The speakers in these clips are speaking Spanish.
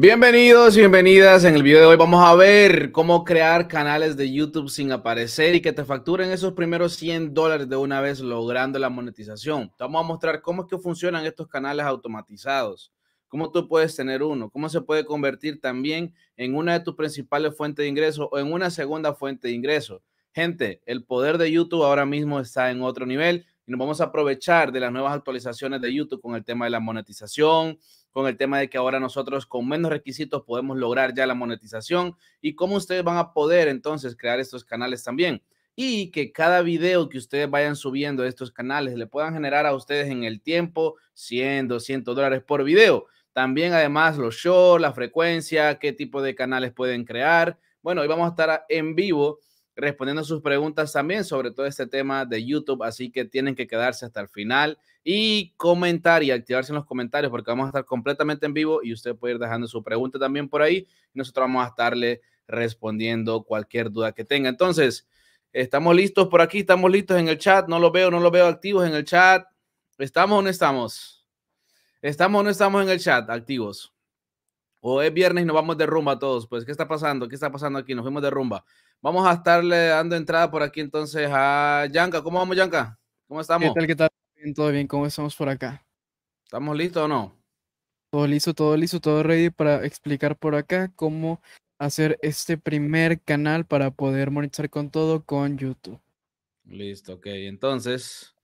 Bienvenidos y bienvenidas. En el video de hoy vamos a ver cómo crear canales de YouTube sin aparecer y que te facturen esos primeros 100 dólares de una vez logrando la monetización. vamos a mostrar cómo es que funcionan estos canales automatizados, cómo tú puedes tener uno, cómo se puede convertir también en una de tus principales fuentes de ingreso o en una segunda fuente de ingreso. Gente, el poder de YouTube ahora mismo está en otro nivel y nos vamos a aprovechar de las nuevas actualizaciones de YouTube con el tema de la monetización, con el tema de que ahora nosotros con menos requisitos podemos lograr ya la monetización y cómo ustedes van a poder entonces crear estos canales también. Y que cada video que ustedes vayan subiendo de estos canales le puedan generar a ustedes en el tiempo 100, 200 dólares por video. También además los shows, la frecuencia, qué tipo de canales pueden crear. Bueno, hoy vamos a estar en vivo respondiendo sus preguntas también sobre todo este tema de YouTube, así que tienen que quedarse hasta el final y comentar y activarse en los comentarios porque vamos a estar completamente en vivo y usted puede ir dejando su pregunta también por ahí. nosotros vamos a estarle respondiendo cualquier duda que tenga. Entonces, estamos listos por aquí, estamos listos en el chat. No lo veo, no lo veo activos en el chat. ¿Estamos o no estamos? ¿Estamos o no estamos en el chat activos? O es viernes y nos vamos de rumba todos. Pues, ¿qué está pasando? ¿Qué está pasando aquí? Nos fuimos de rumba. Vamos a estarle dando entrada por aquí entonces a Yanka. ¿Cómo vamos, Yanka? ¿Cómo estamos? ¿Qué tal? ¿Qué todo bien, ¿cómo estamos por acá? ¿Estamos listos o no? Todo listo, todo listo, todo ready para explicar por acá cómo hacer este primer canal para poder monetizar con todo con YouTube. Listo, ok. Entonces,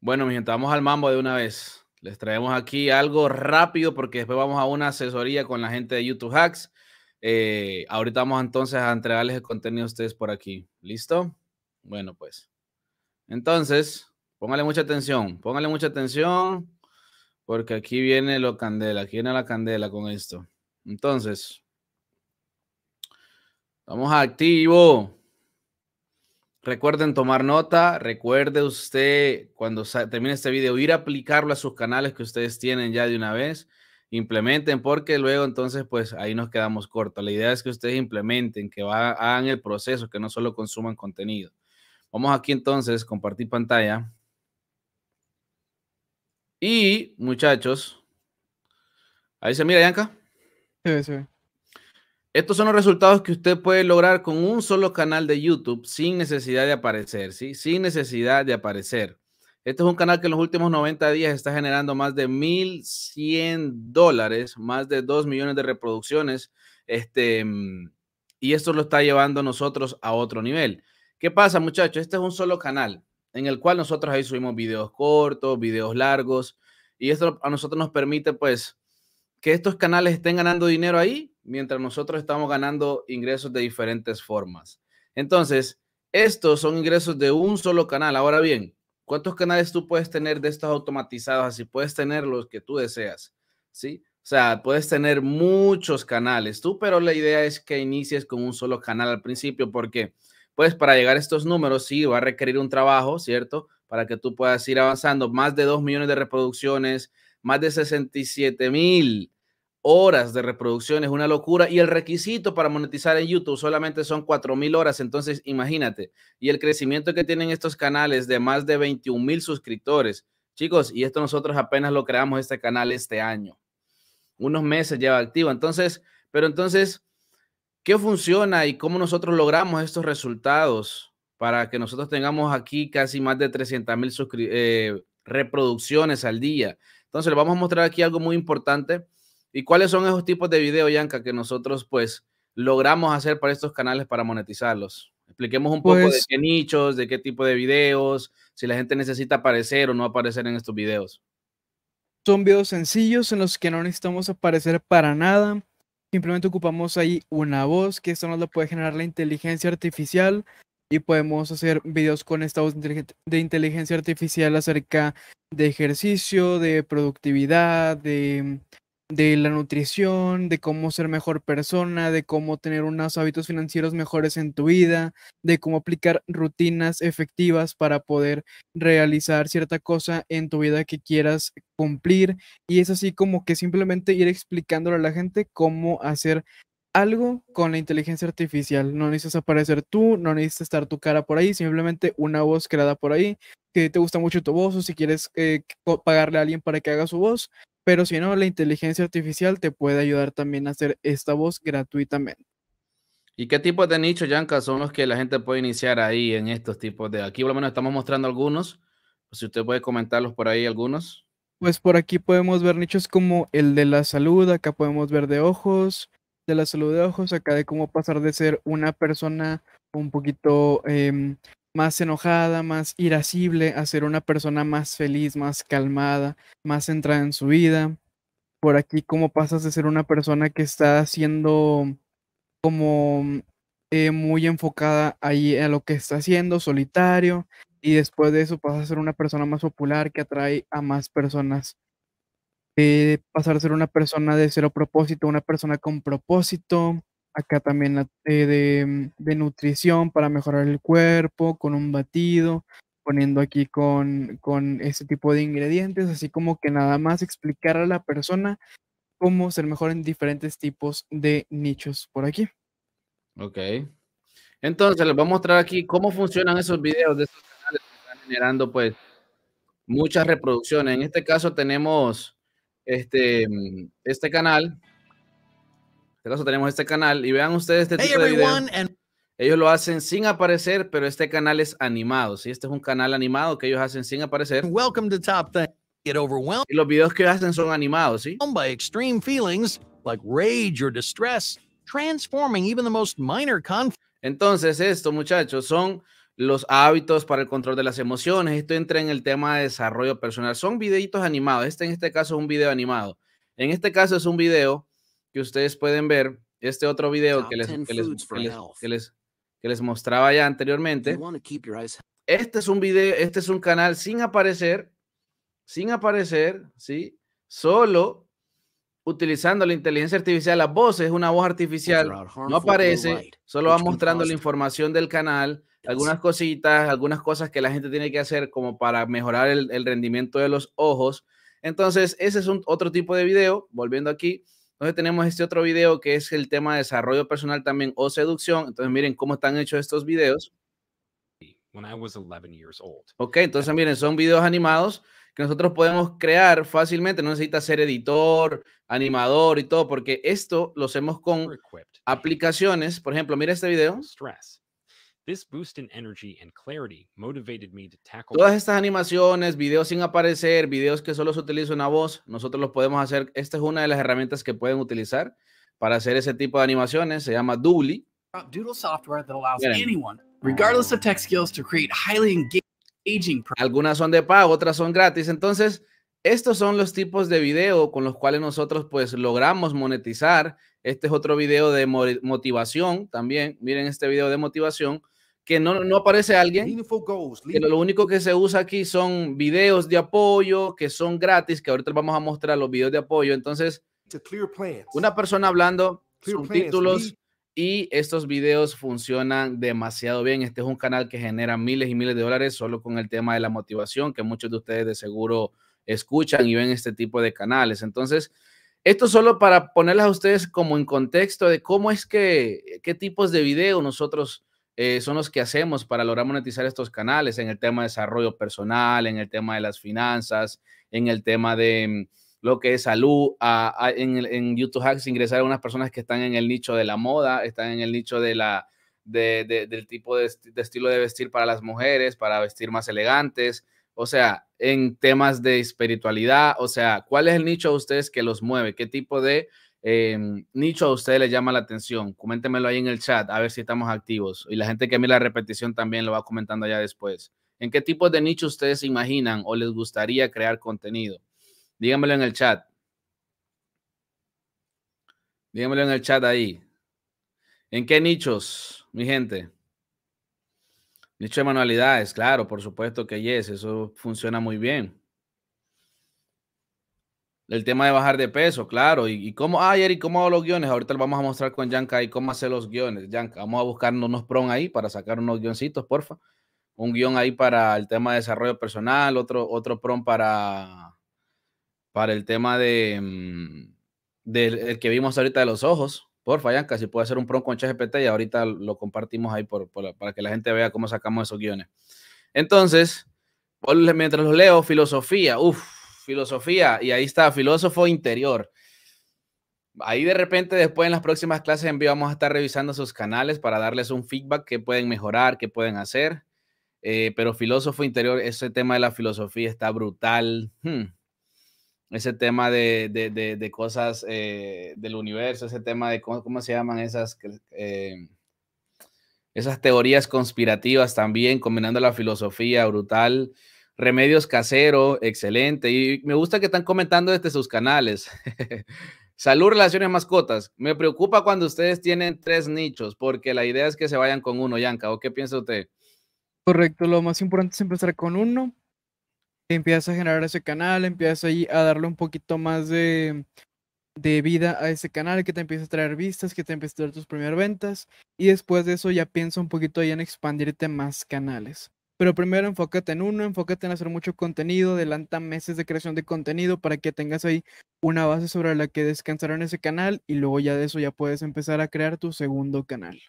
bueno, mi gente, vamos al mambo de una vez. Les traemos aquí algo rápido porque después vamos a una asesoría con la gente de YouTube Hacks. Eh, ahorita vamos entonces a entregarles el contenido a ustedes por aquí. ¿Listo? Bueno, pues. Entonces, Póngale mucha atención, póngale mucha atención, porque aquí viene lo candela, aquí viene la candela con esto. Entonces, vamos a activo. Recuerden tomar nota, recuerde usted cuando termine este video ir a aplicarlo a sus canales que ustedes tienen ya de una vez, implementen porque luego entonces pues ahí nos quedamos cortos. La idea es que ustedes implementen, que hagan el proceso, que no solo consuman contenido. Vamos aquí entonces, compartir pantalla. Y, muchachos, ahí se mira, Yanka. Sí, Estos son los resultados que usted puede lograr con un solo canal de YouTube sin necesidad de aparecer, ¿sí? Sin necesidad de aparecer. Este es un canal que en los últimos 90 días está generando más de 1.100 dólares, más de 2 millones de reproducciones, este, y esto lo está llevando nosotros a otro nivel. ¿Qué pasa, muchachos? Este es un solo canal en el cual nosotros ahí subimos videos cortos, videos largos, y esto a nosotros nos permite pues que estos canales estén ganando dinero ahí, mientras nosotros estamos ganando ingresos de diferentes formas. Entonces, estos son ingresos de un solo canal. Ahora bien, ¿cuántos canales tú puedes tener de estos automatizados? Así puedes tener los que tú deseas, ¿sí? O sea, puedes tener muchos canales tú, pero la idea es que inicies con un solo canal al principio, porque qué? pues para llegar a estos números sí va a requerir un trabajo, ¿cierto? Para que tú puedas ir avanzando. Más de 2 millones de reproducciones, más de 67 mil horas de reproducciones. una locura. Y el requisito para monetizar en YouTube solamente son 4 mil horas, entonces imagínate. Y el crecimiento que tienen estos canales de más de 21 mil suscriptores. Chicos, y esto nosotros apenas lo creamos este canal este año. Unos meses lleva activo. Entonces, pero entonces ¿Qué funciona y cómo nosotros logramos estos resultados para que nosotros tengamos aquí casi más de 300 mil eh, reproducciones al día? Entonces, le vamos a mostrar aquí algo muy importante. ¿Y cuáles son esos tipos de videos, Yanka, que nosotros pues logramos hacer para estos canales para monetizarlos? Expliquemos un poco de pues qué nichos, de qué tipo de videos, si la gente necesita aparecer o no aparecer en estos videos. Son videos sencillos en los que no necesitamos aparecer para nada Simplemente ocupamos ahí una voz que esto nos lo puede generar la inteligencia artificial y podemos hacer videos con esta voz de inteligencia artificial acerca de ejercicio, de productividad, de de la nutrición, de cómo ser mejor persona, de cómo tener unos hábitos financieros mejores en tu vida, de cómo aplicar rutinas efectivas para poder realizar cierta cosa en tu vida que quieras cumplir. Y es así como que simplemente ir explicándole a la gente cómo hacer algo con la inteligencia artificial. No necesitas aparecer tú, no necesitas estar tu cara por ahí, simplemente una voz creada por ahí. que te gusta mucho tu voz o si quieres eh, pagarle a alguien para que haga su voz, pero si no, la inteligencia artificial te puede ayudar también a hacer esta voz gratuitamente. ¿Y qué tipo de nichos, Yanka, son los que la gente puede iniciar ahí en estos tipos de... Aquí por lo menos estamos mostrando algunos, si usted puede comentarlos por ahí algunos. Pues por aquí podemos ver nichos como el de la salud, acá podemos ver de ojos, de la salud de ojos, acá de cómo pasar de ser una persona un poquito em, más enojada, más irascible, a ser una persona más feliz, más calmada, más centrada en su vida. Por aquí, como pasas de ser una persona que está siendo como mm, eh, muy enfocada ahí a lo que está haciendo, solitario, y después de eso pasas a ser una persona más popular que atrae a más personas. Eh, pasar a ser una persona de cero propósito, una persona con propósito, acá también eh, de, nutrición para mejorar el cuerpo, con un batido, poniendo aquí con, este tipo de ingredientes, así como que nada más explicar a la persona cómo ser mejor en diferentes tipos de nichos por aquí. Ok. Entonces les voy a mostrar aquí cómo funcionan esos videos de esos canales que están generando pues muchas reproducciones. En este caso tenemos este, este canal este caso tenemos este canal y vean ustedes este tipo de video. Ellos lo hacen sin aparecer, pero este canal es animado. ¿sí? Este es un canal animado que ellos hacen sin aparecer. Welcome to Top Get overwhelmed. Y los videos que hacen son animados, ¿sí? By extreme feelings like rage or distress, transforming even the most minor Entonces, esto, muchachos, son los hábitos para el control de las emociones. Esto entra en el tema de desarrollo personal. Son videitos animados. Este en este caso es un video animado. En este caso es un video que ustedes pueden ver este otro video que les, que les, que les, mostraba ya anteriormente. Este es un video, este es un canal sin aparecer, sin aparecer, ¿sí? Solo utilizando la inteligencia artificial, la voz es una voz artificial, no aparece, solo va mostrando la información del canal, algunas cositas, algunas cosas que la gente tiene que hacer como para mejorar el, el rendimiento de los ojos. Entonces, ese es un, otro tipo de video, volviendo aquí, entonces tenemos este otro video que es el tema de desarrollo personal también o seducción. Entonces miren cómo están hechos estos videos. Ok, entonces miren, son videos animados que nosotros podemos crear fácilmente. No necesita ser editor, animador y todo, porque esto lo hacemos con aplicaciones. Por ejemplo, mira este video. Stress. Todas estas animaciones, videos sin aparecer, videos que solo se utiliza una voz, nosotros los podemos hacer. Esta es una de las herramientas que pueden utilizar para hacer ese tipo de animaciones. Se llama Doodly. Algunas son de pago, otras son gratis. Entonces, estos son los tipos de video con los cuales nosotros pues logramos monetizar. Este es otro video de motivación también. Miren este video de motivación que no, aparece alguien. lo único que se usa aquí son videos de apoyo que son gratis, que ahorita vamos a mostrar los videos de apoyo. Entonces, una persona hablando, subtítulos y estos videos funcionan demasiado bien. Este es un canal que genera miles y miles de dólares solo con el tema de la motivación, que muchos de ustedes de seguro escuchan y ven este tipo de canales. Entonces, esto solo para ponerles a ustedes como en contexto de cómo es que, qué tipos de videos nosotros eh, son los que hacemos para lograr monetizar estos canales en el tema de desarrollo personal, en el tema de las finanzas, en el tema de mm, lo que es salud. en, en, YouTube Hacks ingresar a unas personas que están en el nicho de la moda, están en el nicho de la, del tipo de, de, estilo de vestir para las mujeres, para vestir más elegantes, o sea, en temas de espiritualidad, o sea, ¿cuál es el nicho de ustedes que los mueve? ¿Qué tipo de Em, nicho a ustedes les llama la atención? Coméntemelo ahí en el chat, a ver si estamos activos. Y la gente que mira la repetición también lo va comentando allá después. ¿En qué tipo de nicho ustedes se imaginan o les gustaría crear contenido? Díganmelo en el chat. Díganmelo en el chat ahí. ¿En qué nichos, mi gente? Nicho de manualidades, claro, por supuesto que yes, eso funciona muy bien. El tema de bajar de peso, claro. Y, cómo, ayer ah, y cómo hago los guiones. Ahorita lo vamos a mostrar con Yanka y cómo hacer los guiones. Yanka, vamos a buscar unos prom ahí para sacar unos guioncitos, porfa. Un guión ahí para el tema de desarrollo personal, otro, otro prom para, para el tema de, mm, del el que vimos ahorita de los ojos. Porfa, Yanka, si puede hacer un prom con ChatGPT y ahorita lo compartimos ahí para que la gente vea cómo sacamos esos guiones. Entonces, mientras los leo, filosofía, uff filosofía, y ahí está, filósofo interior. Ahí de repente después en las próximas clases en vivo vamos a estar revisando sus canales para darles un feedback que pueden mejorar, que pueden hacer. Eh, pero filósofo interior, ese tema de la filosofía está brutal. Hmm. Ese tema de, de, cosas eh, del universo, ese tema de cómo, se llaman esas, eh, esas teorías conspirativas también, combinando la filosofía brutal. Remedios Casero, excelente. Y me gusta que están comentando desde sus canales. Salud, relaciones, mascotas. Me preocupa cuando ustedes tienen tres nichos, porque la idea es que se vayan con uno, Yanka. ¿O qué piensa usted? Correcto, lo más importante es empezar con uno. Empiezas a generar ese canal, empiezas ahí a darle un poquito más de, de vida a ese canal, que te empieza a traer vistas, que te empieces a dar tus primeras ventas. Y después de eso ya piensa un poquito ahí en expandirte más canales. Pero primero enfócate en uno, enfócate en hacer mucho contenido, adelanta meses de creación de contenido para que tengas ahí una base sobre la que descansar en ese canal y luego ya de eso ya puedes empezar a crear tu segundo canal.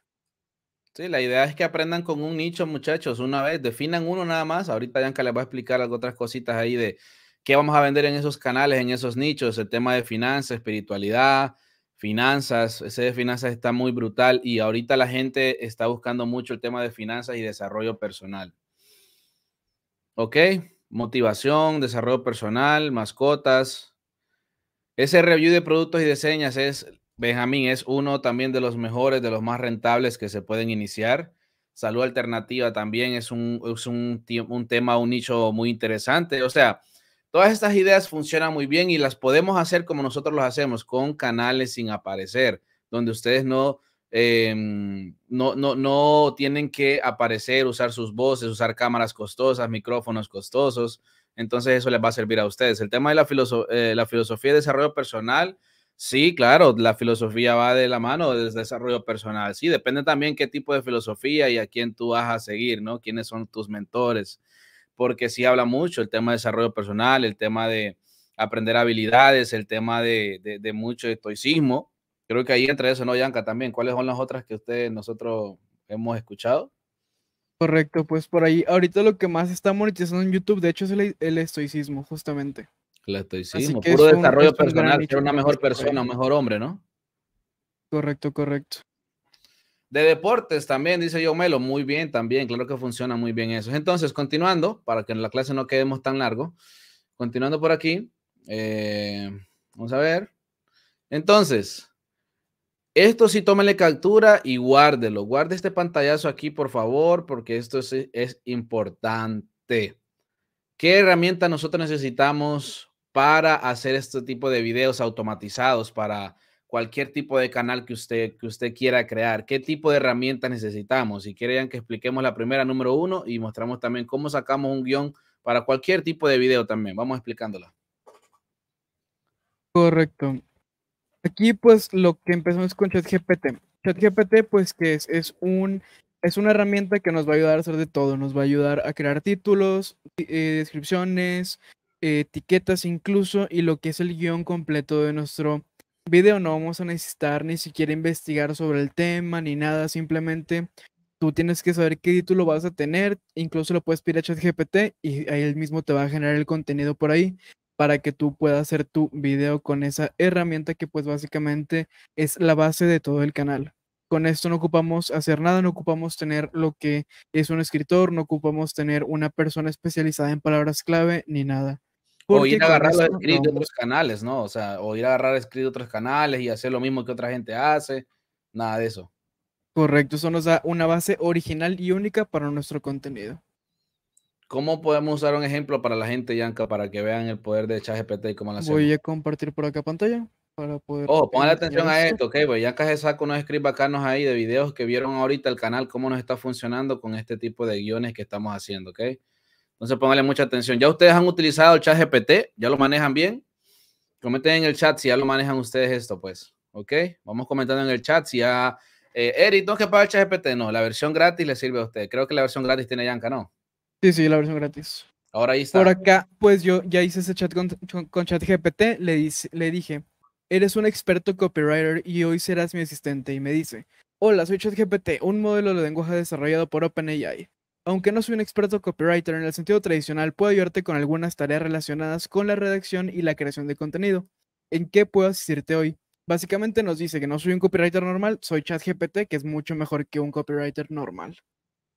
Sí, la idea es que aprendan con un nicho, muchachos, una vez, definan uno nada más. Ahorita Yanka les va a explicar otras cositas ahí de qué vamos a vender en esos canales, en esos nichos, el tema de finanzas, espiritualidad, finanzas, ese de finanzas está muy brutal y ahorita la gente está buscando mucho el tema de finanzas y desarrollo personal. Ok, motivación, desarrollo personal, mascotas. Ese review de productos y de señas es, Benjamín, es uno también de los mejores, de los más rentables que se pueden iniciar. Salud alternativa también es un, un tema, un nicho muy interesante. O sea, todas estas ideas funcionan muy bien y las podemos hacer como nosotros los hacemos, con canales sin aparecer, donde ustedes no Em, no, no, no tienen que aparecer, usar sus voces, usar cámaras costosas, micrófonos costosos. Entonces eso les va a servir a ustedes. El tema de la, eh, la filosofía de desarrollo personal, sí, claro, la filosofía va de la mano del desarrollo personal. Sí, depende también qué tipo de filosofía y a quién tú vas a seguir, ¿no? ¿Quiénes son tus mentores? Porque sí habla mucho el tema de desarrollo personal, el tema de aprender habilidades, el tema de mucho estoicismo, Creo que ahí entra eso, ¿no, Yanka? También, ¿cuáles son las otras que ustedes, nosotros hemos escuchado? Correcto, pues por ahí, ahorita lo que más está monetizando en YouTube, de hecho, es el, estoicismo, justamente. El estoicismo, puro desarrollo personal, ser una mejor persona, un mejor hombre, ¿no? Correcto, correcto. De deportes también, dice yo Melo, muy bien también, claro que funciona muy bien eso. Entonces, continuando, para que en la clase no quedemos tan largo, continuando por aquí, eh, vamos a ver. Entonces, esto sí, tómale captura y guárdelo. Guarde este pantallazo aquí, por favor, porque esto es, es importante. ¿Qué herramienta nosotros necesitamos para hacer este tipo de videos automatizados para cualquier tipo de canal que usted, que usted quiera crear? ¿Qué tipo de herramientas necesitamos? Si quieren que expliquemos la primera, número uno, y mostramos también cómo sacamos un guión para cualquier tipo de video también. Vamos explicándola. Correcto. Aquí pues lo que empezamos con ChatGPT. ChatGPT pues que es, un, es una herramienta que nos va a ayudar a hacer de todo, nos va a ayudar a crear títulos, eh, descripciones, eh, etiquetas incluso y lo que es el guión completo de nuestro video. No vamos a necesitar ni siquiera investigar sobre el tema ni nada, simplemente tú tienes que saber qué título vas a tener, incluso lo puedes pedir a ChatGPT y ahí él mismo te va a generar el contenido por ahí para que tú puedas hacer tu video con esa herramienta que pues básicamente es la base de todo el canal. Con esto no ocupamos hacer nada, no ocupamos tener lo que es un escritor, no ocupamos tener una persona especializada en palabras clave ni nada. o ir a agarrar de otros canales, ¿no? O sea, o ir a agarrar escribir de otros canales y hacer lo mismo que otra gente hace, nada de eso. Correcto, eso nos da una base original y única para nuestro contenido. ¿Cómo podemos usar un ejemplo para la gente, Yanka, para que vean el poder de ChatGPT y cómo la hacemos? Voy a compartir por acá pantalla para poder... Oh, pongan atención a esto, ok, pues Yanka se saca unos scripts bacanos ahí de videos que vieron ahorita el canal, cómo nos está funcionando con este tipo de guiones que estamos haciendo, ok. Entonces pónganle mucha atención. ¿Ya ustedes han utilizado el ChatGPT? ¿Ya lo manejan bien? Comenten en el chat si ya lo manejan ustedes esto, pues, ok. Vamos comentando en el chat si ya... Eh, Eric, ¿no es que paga el ChatGPT? No, la versión gratis le sirve a usted. Creo que la versión gratis tiene Yanka, ¿no? Sí, sí, la versión gratis. Ahora ahí está. Por acá, pues yo ya hice ese chat con, ChatGPT, le, le dije, eres un experto copywriter y hoy serás mi asistente. Y me dice, hola, soy ChatGPT, un modelo de lenguaje desarrollado por OpenAI. Aunque no soy un experto copywriter en el sentido tradicional, puedo ayudarte con algunas tareas relacionadas con la redacción y la creación de contenido. ¿En qué puedo asistirte hoy? Básicamente nos dice que no soy un copywriter normal, soy ChatGPT, que es mucho mejor que un copywriter normal.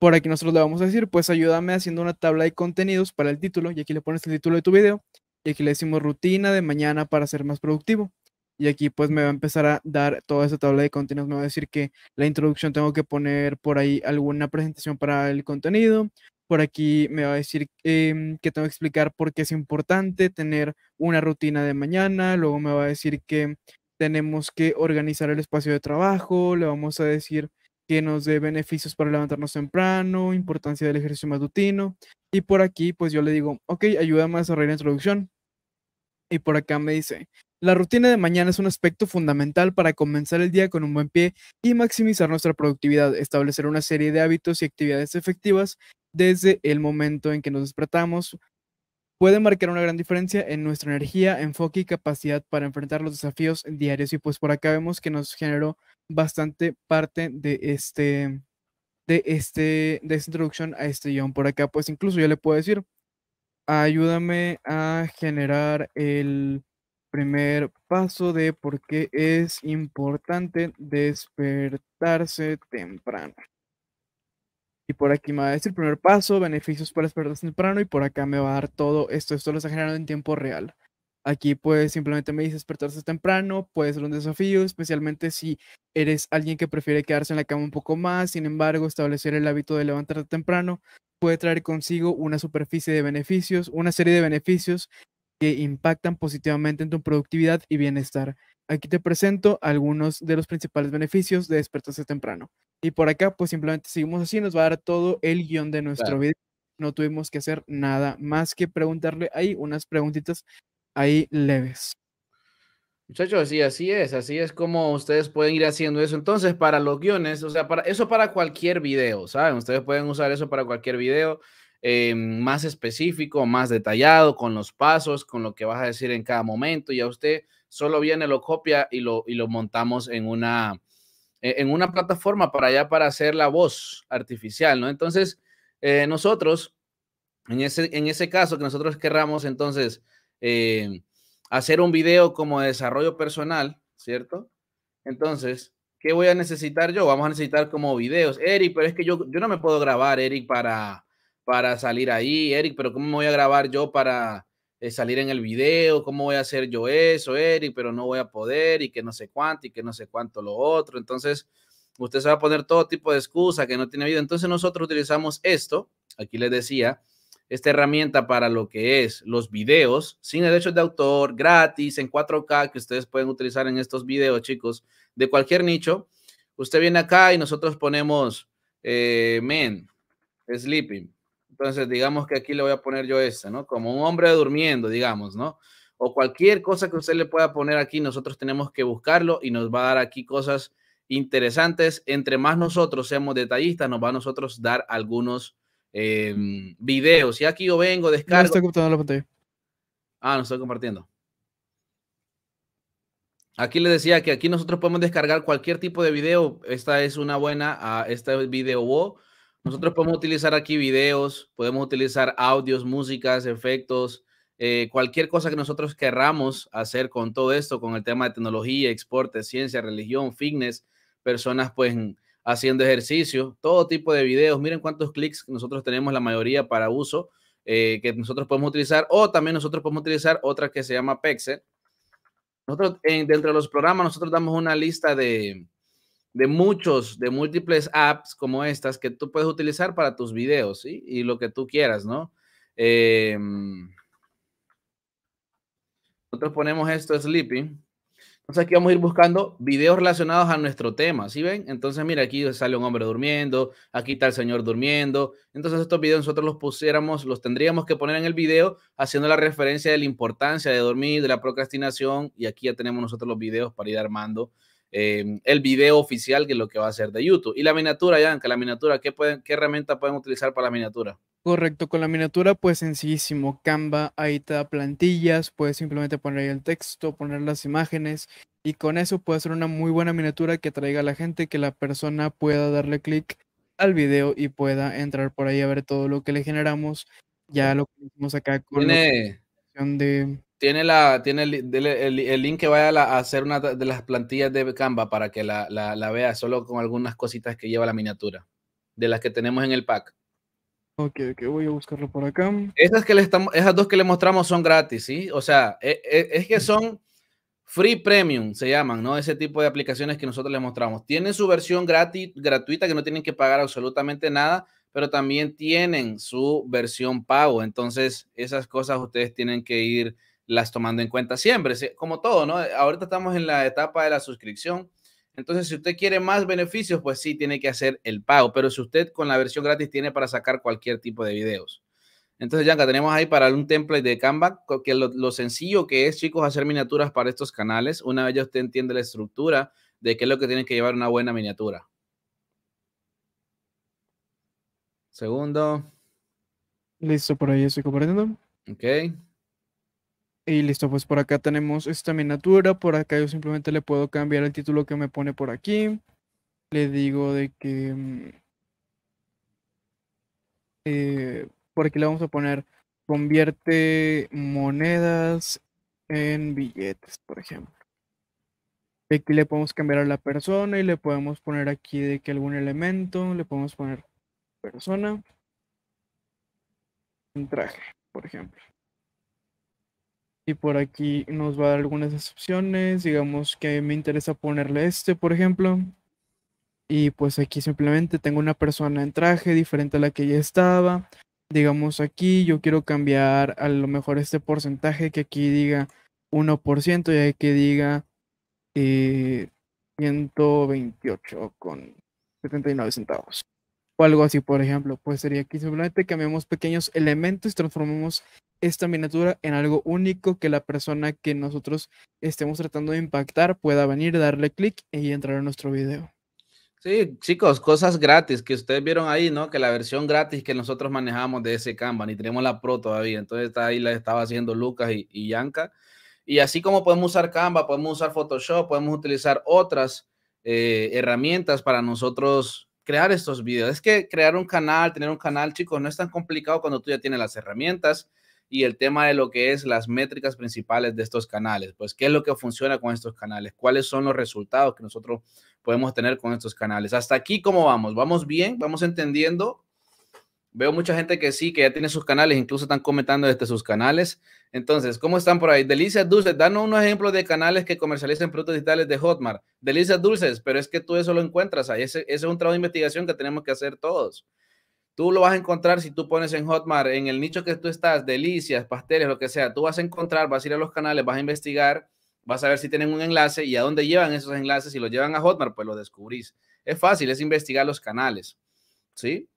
Por aquí nosotros le vamos a decir, pues ayúdame haciendo una tabla de contenidos para el título, y aquí le pones el título de tu video, y aquí le decimos rutina de mañana para ser más productivo. Y aquí pues me va a empezar a dar toda esa tabla de contenidos. Me va a decir que la introducción tengo que poner por ahí alguna presentación para el contenido. Por aquí me va a decir em, que tengo que explicar por qué es importante tener una rutina de mañana. Luego me va a decir que tenemos que organizar el espacio de trabajo. Le vamos a decir que nos dé beneficios para levantarnos temprano, importancia del ejercicio matutino. Y por aquí, pues yo le digo, ok, ayúdame a desarrollar la introducción. Y por acá me dice, la rutina de mañana es un aspecto fundamental para comenzar el día con un buen pie y maximizar nuestra productividad, establecer una serie de hábitos y actividades efectivas desde el momento en que nos despertamos puede marcar una gran diferencia en nuestra energía, enfoque y capacidad para enfrentar los desafíos diarios. Y pues por acá vemos que nos generó bastante parte de este, de este, de esta introducción a este guión. Por acá, pues incluso yo le puedo decir, ayúdame a generar el primer paso de por qué es importante despertarse temprano. Y por aquí me va a decir primer paso, beneficios para despertarse temprano y por acá me va a dar todo esto. Esto lo está generando en tiempo real. Aquí pues simplemente me dice despertarse temprano, puede ser un desafío, especialmente si eres alguien que prefiere quedarse en la cama un poco más, sin embargo, establecer el hábito de levantarte temprano puede traer consigo una superficie de beneficios, una serie de beneficios que impactan positivamente en tu productividad y bienestar. Aquí te presento algunos de los principales beneficios de despertarse temprano. Y por acá, pues simplemente seguimos así, nos va a dar todo el guión de nuestro video. No tuvimos que hacer nada más que preguntarle ahí unas preguntitas ahí leves. Muchachos, sí, así es, así es como ustedes pueden ir haciendo eso. Entonces, para los guiones, o sea, para eso para cualquier video, ¿saben? Ustedes pueden usar eso para cualquier video eh, más específico, más detallado, con los pasos, con lo que vas a decir en cada momento. Y a usted solo viene, lo copia y lo, y lo montamos en una, e, en una plataforma para allá para hacer la voz artificial, ¿no? Entonces, eh, nosotros, en ese, en ese caso que nosotros querramos, entonces, eh, hacer un video como desarrollo personal, ¿cierto? Entonces, ¿qué voy a necesitar yo? Vamos a necesitar como videos. Eric, pero es que yo, yo no me puedo grabar, Eric, para, para salir ahí. Eric, pero ¿cómo me voy a grabar yo para eh, salir en el video? ¿Cómo voy a hacer yo eso, Eric? Pero no voy a poder y que no sé cuánto y que no sé cuánto lo otro. Entonces, usted se va a poner todo tipo de excusa que no tiene vida. Entonces nosotros utilizamos esto, aquí les decía, esta herramienta para lo que es los videos sin derechos de autor, gratis, en 4K que ustedes pueden utilizar en estos videos, chicos, de cualquier nicho. Usted viene acá y nosotros ponemos eh, men, sleeping. Entonces, digamos que aquí le voy a poner yo esta, ¿no? Como un hombre durmiendo, digamos, ¿no? O cualquier cosa que usted le pueda poner aquí, nosotros tenemos que buscarlo y nos va a dar aquí cosas interesantes. Entre más nosotros seamos detallistas, nos va a nosotros dar algunos Em, videos. Y aquí yo vengo, descargo. estoy compartiendo Ah, no estoy compartiendo. Aquí les decía que aquí nosotros podemos descargar cualquier tipo de video. Esta es una buena, ah, este esta Video Nosotros podemos utilizar aquí videos, podemos utilizar audios, músicas, efectos, eh, cualquier cosa que nosotros querramos hacer con todo esto, con el tema de tecnología, exporte, ciencia, religión, fitness, personas pues haciendo ejercicio, todo tipo de videos. Miren cuántos clics nosotros tenemos, la mayoría para uso, eh, que nosotros podemos utilizar, o también nosotros podemos utilizar otra que se llama Pexel. Nosotros, dentro de los programas, nosotros damos una lista de, muchos, de múltiples apps como estas que tú puedes utilizar para tus videos y lo que tú quieras, ¿no? Em, nosotros ponemos esto Sleeping. Entonces aquí vamos a ir buscando videos relacionados a nuestro tema, ¿sí ven? Entonces mira, aquí sale un hombre durmiendo, aquí está el señor durmiendo. Entonces estos videos nosotros los pusiéramos, los tendríamos que poner en el video haciendo la referencia de la importancia de dormir, de la procrastinación y aquí ya tenemos nosotros los videos para ir armando Em, el video oficial, que es lo que va a ser de YouTube. Y la miniatura, ya, que la miniatura, ¿qué, pueden, ¿qué herramienta pueden utilizar para la miniatura? Correcto, con la miniatura pues sencillísimo, Canva, ahí te plantillas, puedes simplemente poner ahí el texto, poner las imágenes y con eso puede ser una muy buena miniatura que traiga a la gente, que la persona pueda darle clic al video y pueda entrar por ahí a ver todo lo que le generamos, ya lo que hicimos acá con la de tiene, la, tiene el, el, link que vaya a, hacer una de las plantillas de Canva para que la, la, vea, solo con algunas cositas que lleva la miniatura, de las que tenemos en el pack. Ok, voy a buscarlo por acá. Esas, que le estamos, esas dos que le mostramos son gratis, ¿sí? O sea, e, e, es, que son free premium, se llaman, ¿no? Ese tipo de aplicaciones que nosotros les mostramos. Tienen su versión gratis, gratuita, que no tienen que pagar absolutamente nada, pero también tienen su versión pago. Entonces, esas cosas ustedes tienen que ir las tomando en cuenta siempre, como todo, ¿no? Ahorita estamos en la etapa de la suscripción. Entonces, si usted quiere más beneficios, pues sí, tiene que hacer el pago. Pero si usted con la versión gratis tiene para sacar cualquier tipo de videos. Entonces, Yanka, tenemos ahí para un template de Canva, que lo, sencillo que es, chicos, hacer miniaturas para estos canales. Una vez ya usted entiende la estructura de qué es lo que tiene que llevar una buena miniatura. Segundo. Listo, por ahí estoy compartiendo. Ok. Y listo, pues por acá tenemos esta miniatura. Por acá yo simplemente le puedo cambiar el título que me pone por aquí. Le digo de que... Mm, eh, por aquí le vamos a poner convierte monedas en billetes, por ejemplo. Aquí le podemos cambiar a la persona y le podemos poner aquí de que algún elemento, le podemos poner persona, un traje, por ejemplo y por aquí nos va a dar algunas opciones. Digamos que me interesa ponerle este, por ejemplo. Y pues aquí simplemente tengo una persona en traje diferente a la que ya estaba. Digamos aquí yo quiero cambiar a lo mejor este porcentaje que aquí diga 1% y aquí que diga eh, 128 con 79 centavos algo así, por ejemplo. Pues sería que simplemente cambiamos pequeños elementos y transformamos esta miniatura en algo único que la persona que nosotros estemos tratando de impactar pueda venir, darle clic y entrar a nuestro video. Sí, chicos, cosas gratis que ustedes vieron ahí, ¿no? Que la versión gratis que nosotros manejamos de ese canva y tenemos la Pro todavía. Entonces está ahí la estaba haciendo Lucas y, y Yanka. Y así como podemos usar Canva, podemos usar Photoshop, podemos utilizar otras eh, herramientas para nosotros crear estos videos. Es que crear un canal, tener un canal, chicos, no es tan complicado cuando tú ya tienes las herramientas y el tema de lo que es las métricas principales de estos canales. Pues, ¿qué es lo que funciona con estos canales? ¿Cuáles son los resultados que nosotros podemos tener con estos canales? Hasta aquí, ¿cómo vamos? ¿Vamos bien? ¿Vamos entendiendo? Veo mucha gente que sí, que ya tiene sus canales, incluso están comentando desde sus canales. Entonces, ¿cómo están por ahí? Delicias Dulces, danos unos ejemplos de canales que comercializan productos digitales de Hotmart. Delicias Dulces, pero es que tú eso lo encuentras ahí. Ese, es un trabajo de investigación que tenemos que hacer todos. Tú lo vas a encontrar si tú pones en Hotmart, en el nicho que tú estás, delicias, pasteles, lo que sea. Tú vas a encontrar, vas a ir a los canales, vas a investigar, vas a ver si tienen un enlace y a dónde llevan esos enlaces. y los llevan a Hotmart, pues lo descubrís. Es fácil, es investigar los canales. ¿Sí?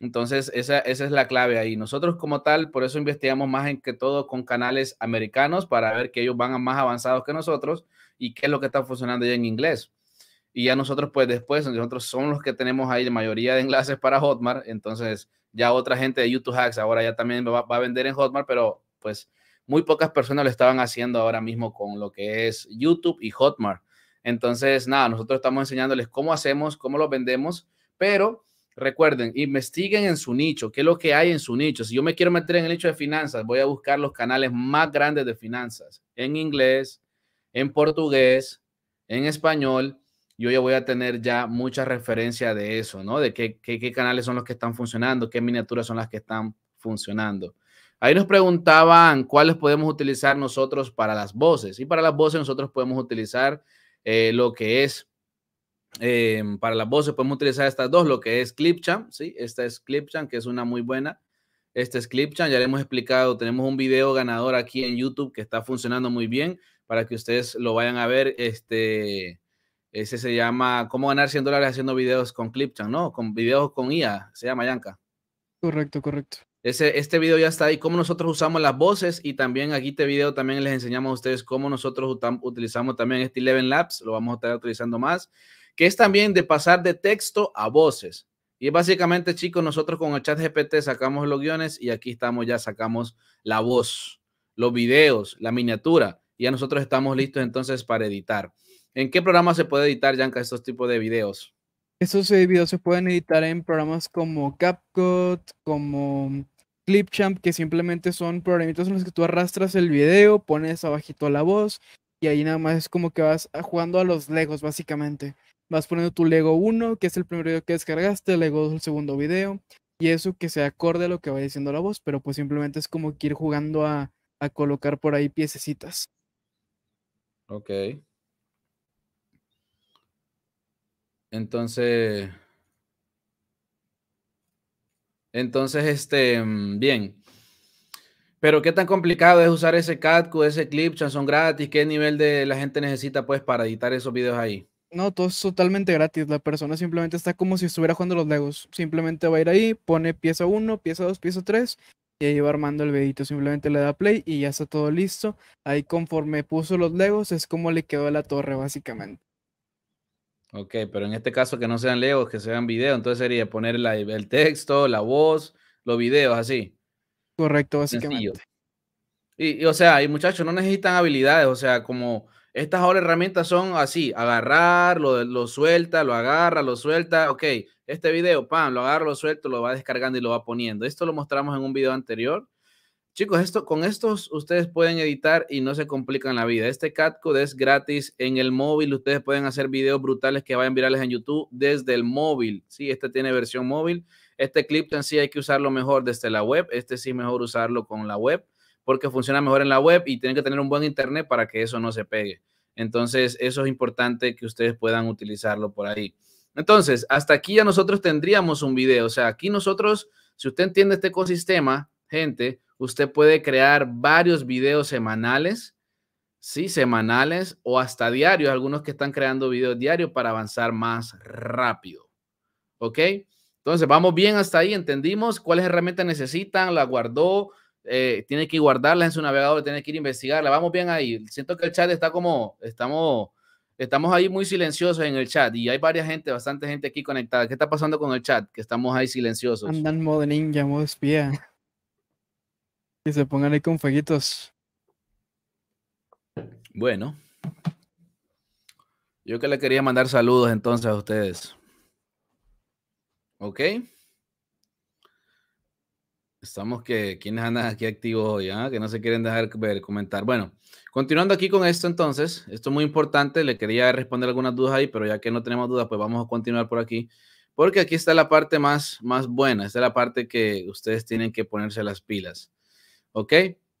Entonces, esa, esa, es la clave ahí. Nosotros como tal, por eso investigamos más en que todo con canales americanos para ver que ellos van más avanzados que nosotros y qué es lo que está funcionando ya en inglés. Y ya nosotros, pues después, nosotros somos los que tenemos ahí la mayoría de enlaces para Hotmart. Entonces, ya otra gente de YouTube Hacks ahora ya también va, va a vender en Hotmart, pero pues muy pocas personas lo estaban haciendo ahora mismo con lo que es YouTube y Hotmart. Entonces, nada, nosotros estamos enseñándoles cómo hacemos, cómo lo vendemos, pero Recuerden, investiguen en su nicho, qué es lo que hay en su nicho. Si yo me quiero meter en el nicho de finanzas, voy a buscar los canales más grandes de finanzas en inglés, en portugués, en español. Yo ya voy a tener ya mucha referencia de eso, ¿no? De qué, canales son los que están funcionando, qué miniaturas son las que están funcionando. Ahí nos preguntaban cuáles podemos utilizar nosotros para las voces. Y para las voces nosotros podemos utilizar eh, lo que es Em, para las voces podemos utilizar estas dos, lo que es Clipchamp, ¿sí? Esta es Clipchamp, que es una muy buena. Este es Clipchamp, ya le hemos explicado, tenemos un video ganador aquí en YouTube que está funcionando muy bien para que ustedes lo vayan a ver. Este, ese se llama ¿Cómo ganar 100 dólares haciendo videos con Clipchamp? No, con videos con IA, se llama Yanka. Correcto, correcto. Ese, este video ya está ahí, cómo nosotros usamos las voces y también aquí este video también les enseñamos a ustedes cómo nosotros utilizamos también este 11 Labs, lo vamos a estar utilizando más que es también de pasar de texto a voces. Y básicamente, chicos, nosotros con el chat GPT sacamos los guiones y aquí estamos, ya sacamos la voz, los videos, la miniatura. Y ya nosotros estamos listos entonces para editar. ¿En qué programa se puede editar, Yanka, estos tipos de videos? Estos eh, videos se pueden editar en programas como CapCut, como Clipchamp, que simplemente son programitos en los que tú arrastras el video, pones abajito la voz y ahí nada más es como que vas jugando a los legos, básicamente vas poniendo tu Lego 1, que es el primer video que descargaste, Lego 2, el segundo video, y eso que se acorde a lo que va diciendo la voz, pero pues simplemente es como que ir jugando a, a colocar por ahí piececitas. Ok. Entonces. Entonces, este, bien. Pero qué tan complicado es usar ese catco, ese clip, son gratis, qué nivel de la gente necesita pues para editar esos videos ahí. No, todo es totalmente gratis. La persona simplemente está como si estuviera jugando los Legos. Simplemente va a ir ahí, pone pieza 1, pieza 2, pieza 3 y ahí va armando el vedito. Simplemente le da play y ya está todo listo. Ahí conforme puso los Legos es como le quedó la torre básicamente. Ok, pero en este caso que no sean Legos, que sean videos, entonces sería poner el texto, la voz, los videos, así. Correcto, básicamente. Y, o sea, y muchachos, no necesitan habilidades, o sea, como estas ahora herramientas son así, agarrar, lo, suelta, lo agarra, lo suelta, ok, este video, pam, lo agarra, lo suelta, lo va descargando y lo va poniendo. Esto lo mostramos en un video anterior. Chicos, esto, con estos ustedes pueden editar y no se complican la vida. Este CatCode es gratis en el móvil. Ustedes pueden hacer videos brutales que vayan virales en YouTube desde el móvil. Sí, este tiene versión móvil. Este clip en sí hay que usarlo mejor desde la web. Este sí mejor usarlo con la web porque funciona mejor en la web y tienen que tener un buen internet para que eso no se pegue. Entonces, eso es importante que ustedes puedan utilizarlo por ahí. Entonces, hasta aquí ya nosotros tendríamos un video. O sea, aquí nosotros, si usted entiende este ecosistema, gente, usted puede crear varios videos semanales, sí, semanales o hasta diarios, algunos que están creando videos diarios para avanzar más rápido. ¿Ok? Entonces, vamos bien hasta ahí, entendimos cuáles herramientas necesitan, la guardó, eh, tiene que guardarla en su navegador, tiene que ir a investigarla Vamos bien ahí. Siento que el chat está como, estamos, estamos ahí muy silenciosos en el chat y hay varias gente, bastante gente aquí conectada. ¿Qué está pasando con el chat? Que estamos ahí silenciosos. Andan modo ninja, modo espía. Que se pongan ahí con fueguitos. Bueno. Yo que le quería mandar saludos entonces a ustedes. ¿Ok? Estamos que, ¿quiénes andan aquí activos hoy? Ah? Que no se quieren dejar ver, comentar. Bueno, continuando aquí con esto entonces, esto es muy importante, le quería responder algunas dudas ahí, pero ya que no tenemos dudas, pues vamos a continuar por aquí, porque aquí está la parte más, más buena, esta es la parte que ustedes tienen que ponerse las pilas, ¿ok?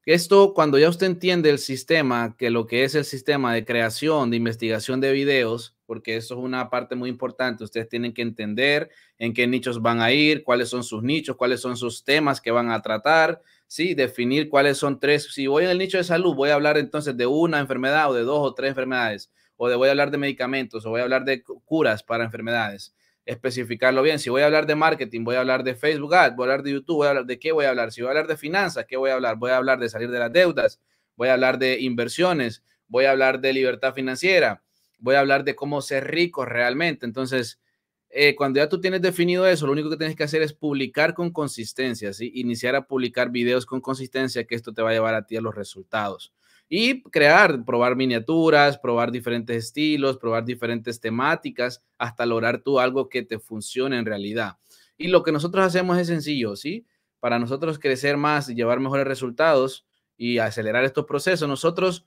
Esto, cuando ya usted entiende el sistema, que lo que es el sistema de creación, de investigación de videos, porque eso es una parte muy importante. Ustedes tienen que entender en qué nichos van a ir, cuáles son sus nichos, cuáles son sus temas que van a tratar, ¿sí? Definir cuáles son tres. Si voy en el nicho de salud, voy a hablar entonces de una enfermedad o de dos o tres enfermedades, o de voy a hablar de medicamentos, o voy a hablar de curas para enfermedades. Especificarlo bien. Si voy a hablar de marketing, voy a hablar de Facebook Ads, voy a hablar de YouTube, voy a hablar de qué voy a hablar. Si voy a hablar de finanzas, ¿qué voy a hablar? Voy a hablar de salir de las deudas, voy a hablar de inversiones, voy a hablar de libertad financiera voy a hablar de cómo ser rico realmente. Entonces, eh, cuando ya tú tienes definido eso, lo único que tienes que hacer es publicar con consistencia, ¿sí? iniciar a publicar videos con consistencia, que esto te va a llevar a ti a los resultados. Y crear, probar miniaturas, probar diferentes estilos, probar diferentes temáticas, hasta lograr tú algo que te funcione en realidad. Y lo que nosotros hacemos es sencillo, ¿sí? Para nosotros crecer más y llevar mejores resultados y acelerar estos procesos, nosotros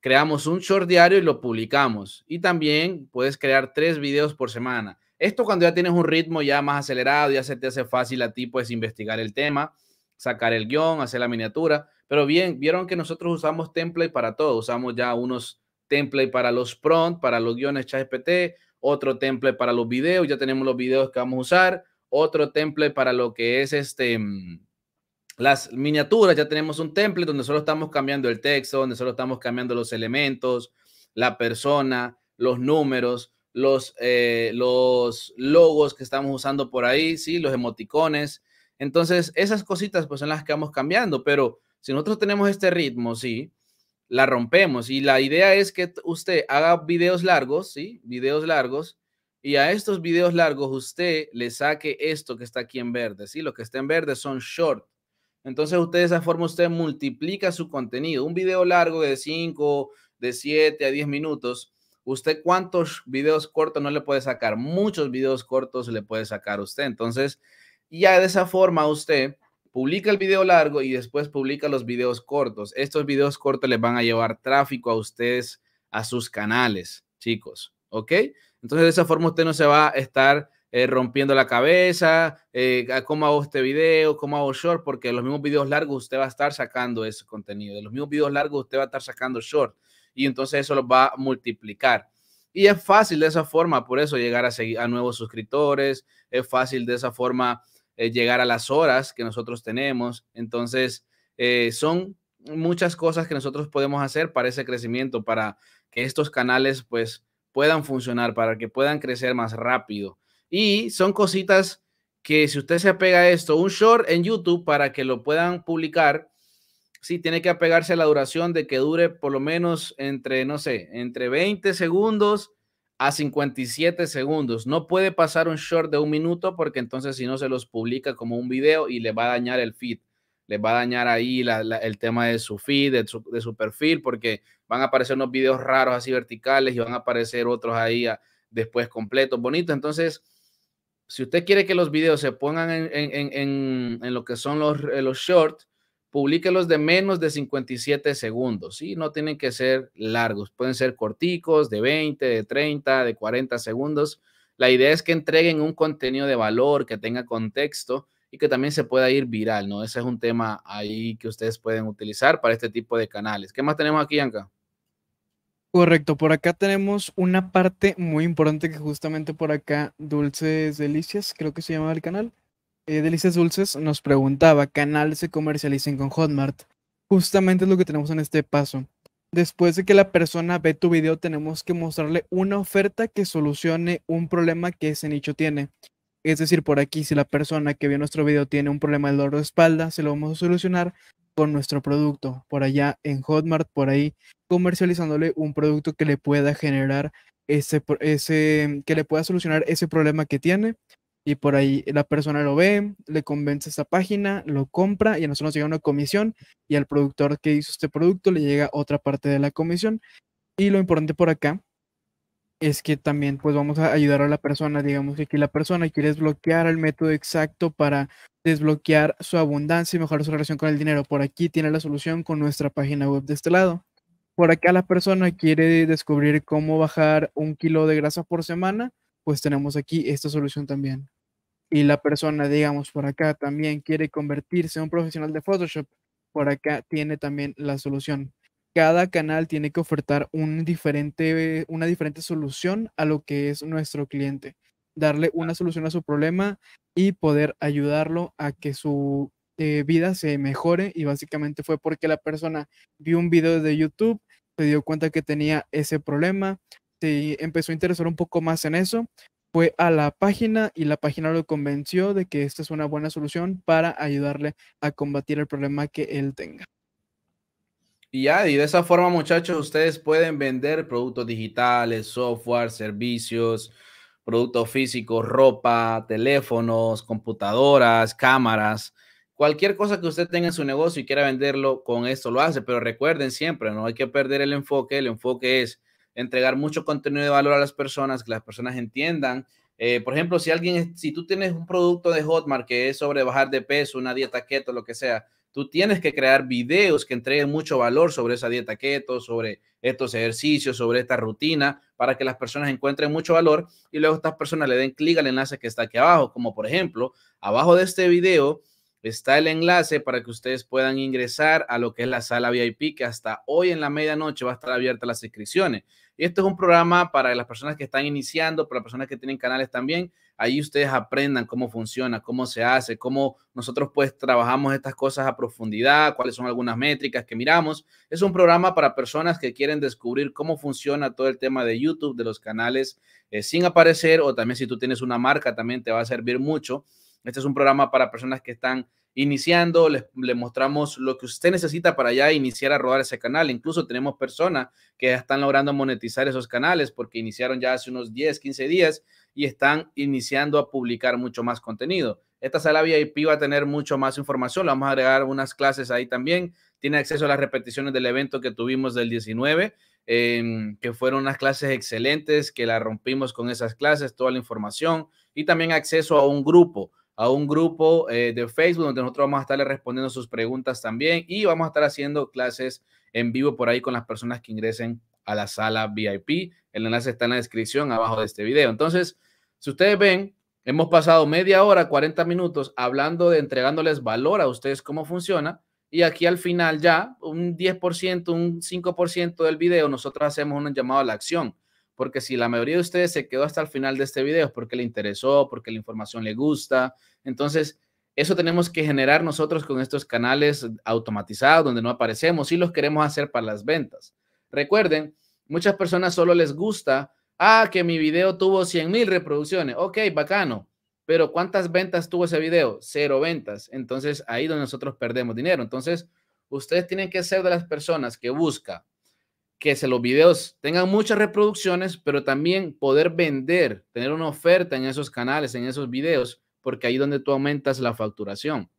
creamos un short diario y lo publicamos. Y también puedes crear tres videos por semana. Esto cuando ya tienes un ritmo ya más acelerado, ya se te hace fácil a ti pues investigar el tema, sacar el guión, hacer la miniatura. Pero bien, vieron que nosotros usamos template para todo. Usamos ya unos template para los prompt, para los guiones ChatGPT, otro template para los videos, ya tenemos los videos que vamos a usar, otro template para lo que es este mm, las miniaturas, ya tenemos un template donde solo estamos cambiando el texto, donde solo estamos cambiando los elementos, la persona, los números, los, eh, los logos que estamos usando por ahí, ¿sí? los emoticones. Entonces, esas cositas pues son las que vamos cambiando, pero si nosotros tenemos este ritmo, ¿sí? la rompemos y la idea es que usted haga videos largos, ¿sí? videos largos, y a estos videos largos usted le saque esto que está aquí en verde, ¿sí? lo que está en verde son short entonces usted de esa forma usted multiplica su contenido. Un video largo de 5, de 7 a 10 minutos, usted cuántos videos cortos no le puede sacar? Muchos videos cortos le puede sacar usted. Entonces, ya de esa forma usted publica el video largo y después publica los videos cortos. Estos videos cortos les van a llevar tráfico a ustedes, a sus canales, chicos. ¿Ok? Entonces, de esa forma usted no se va a estar eh, rompiendo la cabeza, eh, cómo hago este video, cómo hago short, porque los mismos videos largos usted va a estar sacando ese contenido, de los mismos videos largos usted va a estar sacando short y entonces eso lo va a multiplicar. Y es fácil de esa forma, por eso llegar a, seguir, a nuevos suscriptores, es fácil de esa forma eh, llegar a las horas que nosotros tenemos. Entonces, son muchas cosas que nosotros podemos hacer para ese crecimiento, para que estos canales pues puedan funcionar, para que puedan crecer más rápido. Y son cositas que si usted se apega a esto, un short en YouTube para que lo puedan publicar, sí, tiene que apegarse a la duración de que dure por lo menos entre, no sé, entre 20 segundos a 57 segundos. No puede pasar un short de un minuto porque entonces si no se los publica como un video y le va a dañar el feed. le va a dañar ahí el tema de su feed, de su, perfil, porque van a aparecer unos videos raros así verticales y van a aparecer otros ahí ah, después completos, bonitos. Entonces, si usted quiere que los videos se pongan en, lo que son los, eh, los shorts, publíquelos de menos de 57 segundos, ¿sí? No tienen que ser largos, pueden ser corticos, de 20, de 30, de 40 segundos. La idea es que entreguen un contenido de valor, que tenga contexto y que también se pueda ir viral, ¿no? Ese es un tema ahí que ustedes pueden utilizar para este tipo de canales. ¿Qué más tenemos aquí, Anka? Correcto, por acá tenemos una parte muy importante que justamente por acá Dulces Delicias, creo que se llama el canal, eh, Delicias Dulces nos preguntaba, ¿canales se comercialicen con Hotmart. Justamente es lo que tenemos en este paso. Después de que la persona ve tu video, tenemos que mostrarle una oferta que solucione un problema que ese nicho tiene. Es decir, por aquí, si la persona que vio nuestro video tiene un problema de dolor de espalda, se lo vamos a solucionar con nuestro producto. Por allá en Hotmart, por ahí comercializándole un producto que le pueda generar ese, ese, que le pueda solucionar ese problema que tiene. Y por ahí la persona lo ve, le convence esta página, lo compra y a nosotros nos llega una comisión y al productor que hizo este producto le llega otra parte de la comisión. Y lo importante por acá es que también pues vamos a ayudar a la persona, digamos que aquí la persona quiere desbloquear el método exacto para desbloquear su abundancia y mejorar su relación con el dinero. Por aquí tiene la solución con nuestra página web de este lado por acá la persona quiere descubrir cómo bajar un kilo de grasa por semana, pues tenemos aquí esta solución también. Y la persona, digamos, por acá también quiere convertirse en un profesional de Photoshop, por acá tiene también la solución. Cada canal tiene que ofertar un diferente, una diferente solución a lo que es nuestro cliente, darle una solución a su problema y poder ayudarlo a que su eh, vida se mejore y básicamente fue porque la persona vio un video de YouTube, se dio cuenta que tenía ese problema, se empezó a interesar un poco más en eso, fue a la página y la página lo convenció de que esta es una buena solución para ayudarle a combatir el problema que él tenga. Y ya, de esa forma, muchachos, ustedes pueden vender productos digitales, software, servicios, productos físicos, ropa, teléfonos, computadoras, cámaras. Cualquier cosa que usted tenga en su negocio y quiera venderlo, con esto lo hace, pero recuerden siempre, no hay que perder el enfoque, el enfoque es entregar mucho contenido de valor a las personas, que las personas entiendan. Eh, por ejemplo, si alguien, si tú tienes un producto de Hotmart que es sobre bajar de peso, una dieta keto, lo que sea, tú tienes que crear videos que entreguen mucho valor sobre esa dieta keto, sobre estos ejercicios, sobre esta rutina, para que las personas encuentren mucho valor y luego estas personas le den clic al enlace que está aquí abajo, como por ejemplo, abajo de este video está el enlace para que ustedes puedan ingresar a lo que es la sala VIP, que hasta hoy en la medianoche va a estar abierta las inscripciones. Y esto es un programa para las personas que están iniciando, para las personas que tienen canales también. Ahí ustedes aprendan cómo funciona, cómo se hace, cómo nosotros pues trabajamos estas cosas a profundidad, cuáles son algunas métricas que miramos. Es un programa para personas que quieren descubrir cómo funciona todo el tema de YouTube, de los canales eh, sin aparecer o también si tú tienes una marca también te va a servir mucho este es un programa para personas que están iniciando, les, mostramos lo que usted necesita para ya iniciar a rodar ese canal. Incluso tenemos personas que ya están logrando monetizar esos canales porque iniciaron ya hace unos 10, 15 días y están iniciando a publicar mucho más contenido. Esta sala VIP va a tener mucho más información. Le vamos a agregar unas clases ahí también. Tiene acceso a las repeticiones del evento que tuvimos del 19, em, que fueron unas clases excelentes, que la rompimos con esas clases, toda la información y también acceso a un grupo a un grupo eh, de Facebook donde nosotros vamos a estarle respondiendo sus preguntas también y vamos a estar haciendo clases en vivo por ahí con las personas que ingresen a la sala VIP. El enlace está en la descripción abajo de este video. Entonces, si ustedes ven, hemos pasado media hora, 40 minutos hablando de entregándoles valor a ustedes cómo funciona. Y aquí al final ya, un 10%, un 5% del video, nosotros hacemos un llamado a la acción porque si la mayoría de ustedes se quedó hasta el final de este video es porque le interesó, porque la información le gusta. Entonces, eso tenemos que generar nosotros con estos canales automatizados donde no aparecemos y los queremos hacer para las ventas. Recuerden, muchas personas solo les gusta, ah, que mi video tuvo 100,000 mil reproducciones. Ok, bacano. Pero ¿cuántas ventas tuvo ese video? Cero ventas. Entonces, ahí donde nosotros perdemos dinero. Entonces, ustedes tienen que ser de las personas que buscan que se los videos tengan muchas reproducciones, pero también poder vender, tener una oferta en esos canales, en esos videos, porque ahí es donde tú aumentas la facturación.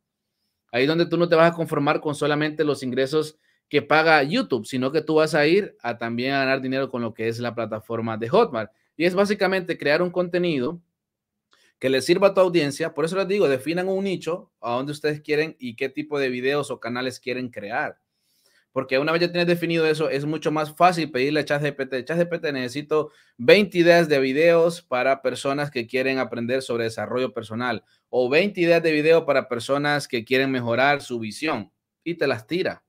Ahí es donde tú no te vas a conformar con solamente los ingresos que paga YouTube, sino que tú vas a ir a también a ganar dinero con lo que es la plataforma de Hotmart. Y es básicamente crear un contenido que le sirva a tu audiencia. Por eso les digo, definan un nicho a donde ustedes quieren y qué tipo de videos o canales quieren crear porque una vez ya tienes definido eso, es mucho más fácil pedirle a ChatGPT, ChatGPT necesito 20 ideas de videos para personas que quieren aprender sobre desarrollo personal o 20 ideas de video para personas que quieren mejorar su visión y te las tira.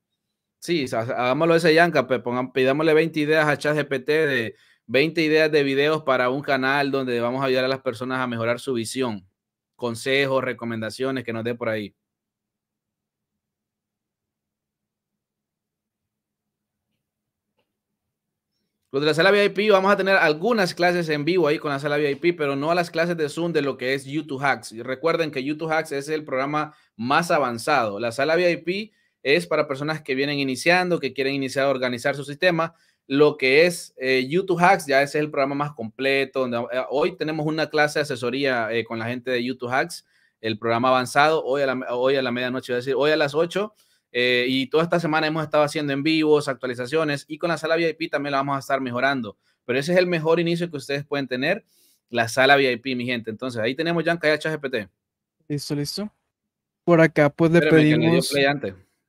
Sí, hagámoslo ese yanca, pidámosle 20 ideas a ChatGPT de 20 ideas de videos para un canal donde vamos a ayudar a las personas a mejorar su visión, consejos, recomendaciones que nos dé por ahí. Lo de la sala VIP, vamos a tener algunas clases en vivo ahí con la sala VIP, pero no a las clases de Zoom de lo que es YouTube Hacks. recuerden que YouTube Hacks es el programa más avanzado. La sala VIP es para personas que vienen iniciando, que quieren iniciar a organizar su sistema. Lo que es eh, YouTube Hacks, ya es el programa más completo. Eh, hoy tenemos una clase de asesoría eh, con la gente de YouTube Hacks, el programa avanzado, hoy a la, hoy a la medianoche, voy decir, hoy a las 8 eh, y toda esta semana hemos estado haciendo en vivos, actualizaciones y con la sala VIP también la vamos a estar mejorando. Pero ese es el mejor inicio que ustedes pueden tener, la sala VIP, mi gente. Entonces, ahí tenemos ya en eso Listo, listo. Por acá, pues le pedimos.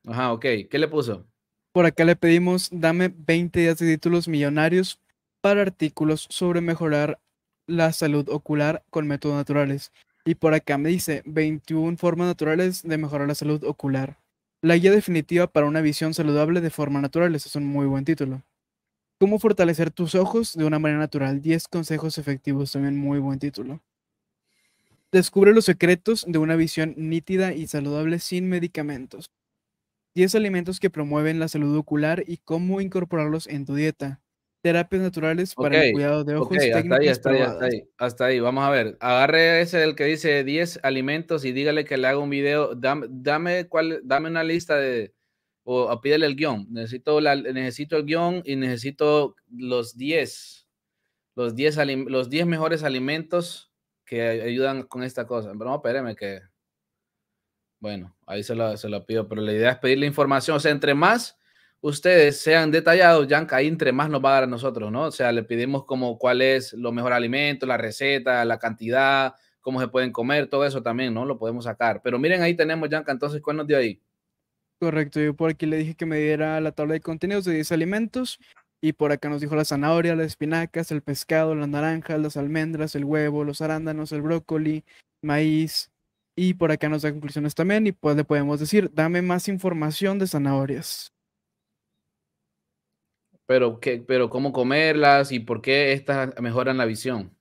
Ajá, ok. ¿Qué le puso? Por acá le pedimos, dame 20 días de títulos millonarios para artículos sobre mejorar la salud ocular con métodos naturales. Y por acá me dice 21 formas naturales de mejorar la salud ocular. La guía definitiva para una visión saludable de forma natural. Ese es un muy buen título. Cómo fortalecer tus ojos de una manera natural. 10 consejos efectivos. También muy buen título. Descubre los secretos de una visión nítida y saludable sin medicamentos. 10 alimentos que promueven la salud ocular y cómo incorporarlos en tu dieta. Terapias naturales para el cuidado de ojos. hasta, ahí, hasta, ahí, hasta, ahí, Vamos a ver. Agarre ese del que dice 10 alimentos y dígale que le haga un video. Dame, dame, cuál, dame una lista de. O pídele el guión. Necesito, la, necesito el guión y necesito los 10. Los 10 los 10 mejores alimentos que ayudan con esta cosa. Pero no, espéreme que. Bueno, ahí se lo, se lo pido. Pero la idea es pedirle información. O sea, entre más ustedes sean detallados, Yanka, ahí entre más nos va a dar a nosotros, ¿no? O sea, le pedimos como cuál es lo mejor alimento, la receta, la cantidad, cómo se pueden comer, todo eso también, ¿no? Lo podemos sacar. Pero miren, ahí tenemos, Yanka, entonces, ¿cuál nos dio ahí? Correcto, yo por aquí le dije que me diera la tabla de contenidos de 10 alimentos y por acá nos dijo la zanahoria, las espinacas, el pescado, las naranjas, las almendras, el huevo, los arándanos, el brócoli, maíz. Y por acá nos da conclusiones también y pues le podemos decir, dame más información de zanahorias. Pero, ¿qué, pero cómo comerlas y por qué estas mejoran la visión.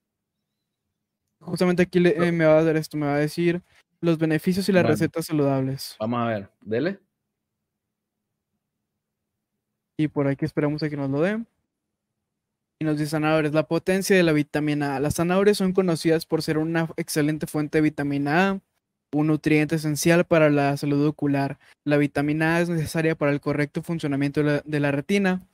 Justamente aquí eh, me va a dar esto, me va a decir los beneficios y las recetas saludables. Vamos a ver, dele. Y por aquí esperamos a que nos lo den. Y nos dice zanahorias, la potencia de la vitamina A. Las zanahorias son conocidas por ser una excelente fuente de vitamina A, un nutriente esencial para la salud ocular. La vitamina A es necesaria para el correcto funcionamiento de la retina,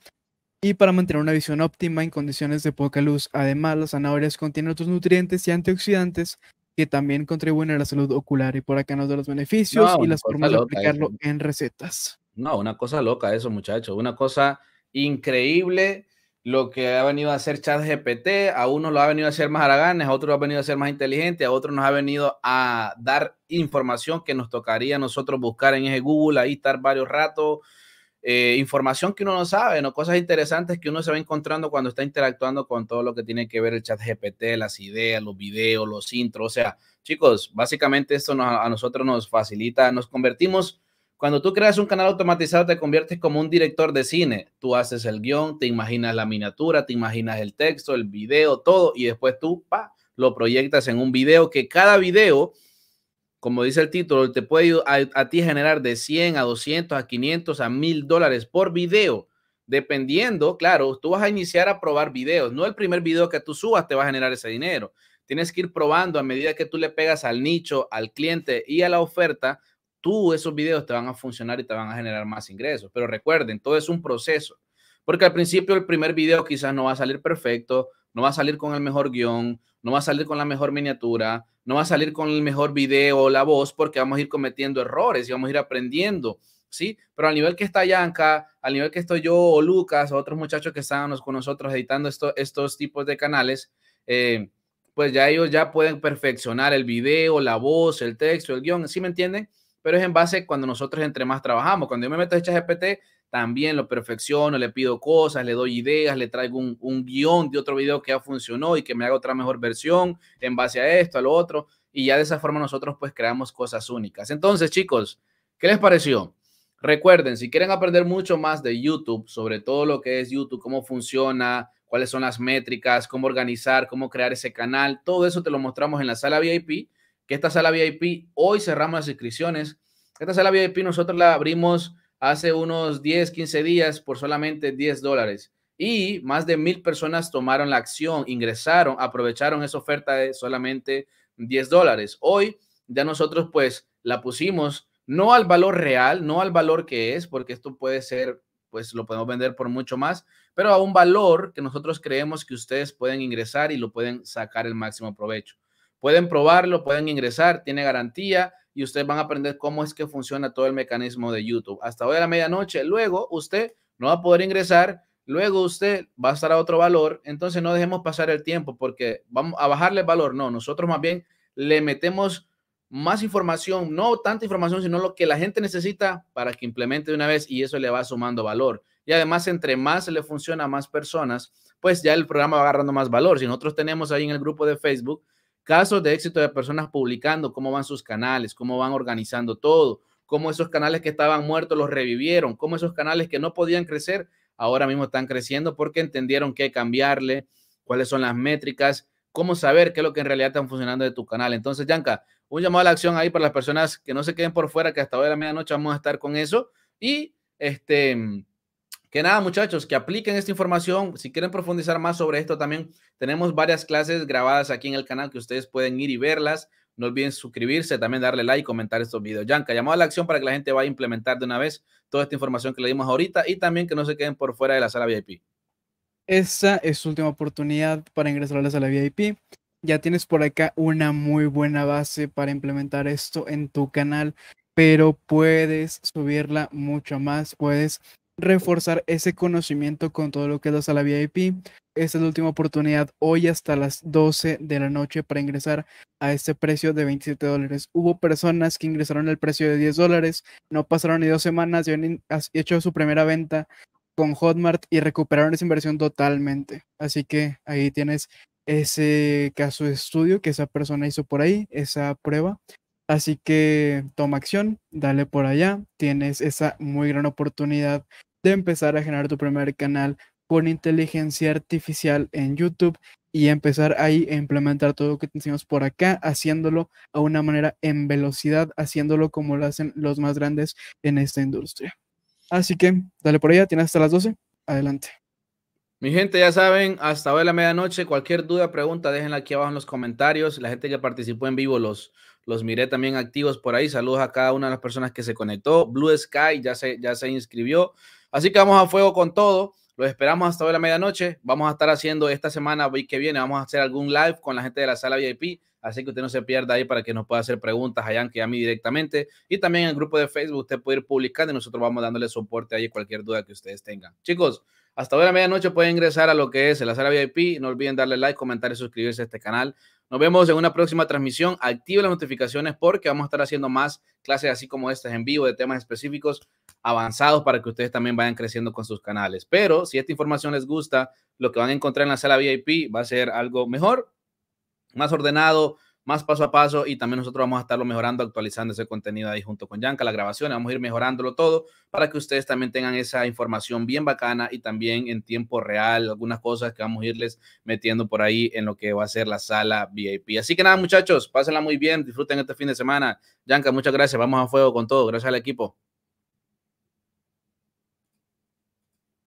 y para mantener una visión óptima en condiciones de poca luz. Además, las zanahorias contienen otros nutrientes y antioxidantes que también contribuyen a la salud ocular. Y por acá nos da los beneficios y las formas de aplicarlo en recetas. No, una cosa loca eso, muchachos. Una cosa increíble lo que ha venido a hacer GPT. A uno lo ha venido a hacer más haraganes, a otro lo ha venido a ser más inteligente, a otro nos ha venido a dar información que nos tocaría a nosotros buscar en ese Google, ahí estar varios ratos eh, información que uno no sabe, ¿no? cosas interesantes que uno se va encontrando cuando está interactuando con todo lo que tiene que ver el chat GPT, las ideas, los videos, los intros. O sea, chicos, básicamente esto a nosotros nos facilita, nos convertimos. Cuando tú creas un canal automatizado, te conviertes como un director de cine. Tú haces el guión, te imaginas la miniatura, te imaginas el texto, el video, todo, y después tú pa, lo proyectas en un video que cada video como dice el título, te puede a, ti generar de 100 a 200 a 500 a 1000 dólares por video. Dependiendo, claro, tú vas a iniciar a probar videos. No el primer video que tú subas te va a generar ese dinero. Tienes que ir probando a medida que tú le pegas al nicho, al cliente y a la oferta, tú esos videos te van a funcionar y te van a generar más ingresos. Pero recuerden, todo es un proceso, porque al principio el primer video quizás no va a salir perfecto, no va a salir con el mejor guión, no va a salir con la mejor miniatura, no va a salir con el mejor video o la voz porque vamos a ir cometiendo errores y vamos a ir aprendiendo, ¿sí? Pero al nivel que está Yanka, al nivel que estoy yo o Lucas o otros muchachos que están con nosotros editando estos tipos de canales, eh, pues ya ellos ya pueden perfeccionar el video, la voz, el texto, el guión, ¿sí me entienden? Pero es en base cuando nosotros entre más trabajamos. Cuando yo me meto a también lo perfecciono, le pido cosas, le doy ideas, le traigo un, guión de otro video que ya funcionó y que me haga otra mejor versión en base a esto, a lo otro, y ya de esa forma nosotros pues creamos cosas únicas. Entonces, chicos, ¿qué les pareció? Recuerden, si quieren aprender mucho más de YouTube, sobre todo lo que es YouTube, cómo funciona, cuáles son las métricas, cómo organizar, cómo crear ese canal, todo eso te lo mostramos en la sala VIP, que esta sala VIP hoy cerramos las inscripciones. Esta sala VIP nosotros la abrimos hace unos 10, 15 días por solamente 10 dólares. Y más de mil personas tomaron la acción, ingresaron, aprovecharon esa oferta de solamente 10 dólares. Hoy ya nosotros pues la pusimos no al valor real, no al valor que es, porque esto puede ser, pues lo podemos vender por mucho más, pero a un valor que nosotros creemos que ustedes pueden ingresar y lo pueden sacar el máximo provecho. Pueden probarlo, pueden ingresar, tiene garantía, y ustedes van a aprender cómo es que funciona todo el mecanismo de YouTube. Hasta hoy a la medianoche. Luego usted no va a poder ingresar. Luego usted va a estar a otro valor. Entonces no dejemos pasar el tiempo porque vamos a bajarle valor. No, nosotros más bien le metemos más información, no tanta información, sino lo que la gente necesita para que implemente de una vez y eso le va sumando valor. Y además, entre más le funciona a más personas, pues ya el programa va agarrando más valor. Si nosotros tenemos ahí en el grupo de Facebook Casos de éxito de personas publicando cómo van sus canales, cómo van organizando todo, cómo esos canales que estaban muertos los revivieron, cómo esos canales que no podían crecer ahora mismo están creciendo porque entendieron qué cambiarle, cuáles son las métricas, cómo saber qué es lo que en realidad están funcionando de tu canal. Entonces, Yanka, un llamado a la acción ahí para las personas que no se queden por fuera, que hasta hoy a la medianoche vamos a estar con eso. Y este, que nada, muchachos, que apliquen esta información. Si quieren profundizar más sobre esto también, tenemos varias clases grabadas aquí en el canal que ustedes pueden ir y verlas. No olviden suscribirse, también darle like y comentar estos videos. Yanka, llamado a la acción para que la gente vaya a implementar de una vez toda esta información que le dimos ahorita y también que no se queden por fuera de la sala VIP. Esa es su última oportunidad para ingresar a la sala VIP. Ya tienes por acá una muy buena base para implementar esto en tu canal, pero puedes subirla mucho más, puedes reforzar ese conocimiento con todo lo que a la VIP. Esta es la última oportunidad hoy hasta las 12 de la noche para ingresar a este precio de 27 dólares. Hubo personas que ingresaron al precio de 10 dólares, no pasaron ni dos semanas, y han hecho su primera venta con Hotmart y recuperaron esa inversión totalmente. Así que ahí tienes ese caso de estudio que esa persona hizo por ahí, esa prueba. Así que toma acción, dale por allá, tienes esa muy gran oportunidad de empezar a generar tu primer canal con inteligencia artificial en YouTube y empezar ahí a implementar todo lo que tenemos por acá, haciéndolo a una manera en velocidad, haciéndolo como lo hacen los más grandes en esta industria. Así que dale por allá, tienes hasta las 12. Adelante. Mi gente, ya saben, hasta hoy la medianoche, cualquier duda, pregunta, déjenla aquí abajo en los comentarios. La gente que participó en vivo los, los miré también activos por ahí. Saludos a cada una de las personas que se conectó. Blue Sky ya ya se inscribió. Así que vamos a fuego con todo. Los esperamos hasta hoy la medianoche. Vamos a estar haciendo esta semana que viene, vamos a hacer algún live con la gente de la sala VIP. Así que usted no se pierda ahí para que nos pueda hacer preguntas a que a mí directamente. Y también en el grupo de Facebook usted puede ir publicando y nosotros vamos dándole soporte ahí cualquier duda que ustedes tengan. Chicos, hasta hoy la medianoche pueden ingresar a lo que es la sala VIP. No olviden darle like, comentar y suscribirse a este canal. Nos vemos en una próxima transmisión. activa las notificaciones porque vamos a estar haciendo más clases así como estas en vivo de temas específicos avanzados para que ustedes también vayan creciendo con sus canales. Pero si esta información les gusta, lo que van a encontrar en la sala VIP va a ser algo mejor, más ordenado, más paso a paso y también nosotros vamos a estarlo mejorando, actualizando ese contenido ahí junto con Yanka, las grabaciones, vamos a ir mejorándolo todo para que ustedes también tengan esa información bien bacana y también en tiempo real, algunas cosas que vamos a irles metiendo por ahí en lo que va a ser la sala VIP. Así que nada, muchachos, pásenla muy bien, disfruten este fin de semana. Yanka, muchas gracias, vamos a fuego con todo, gracias al equipo.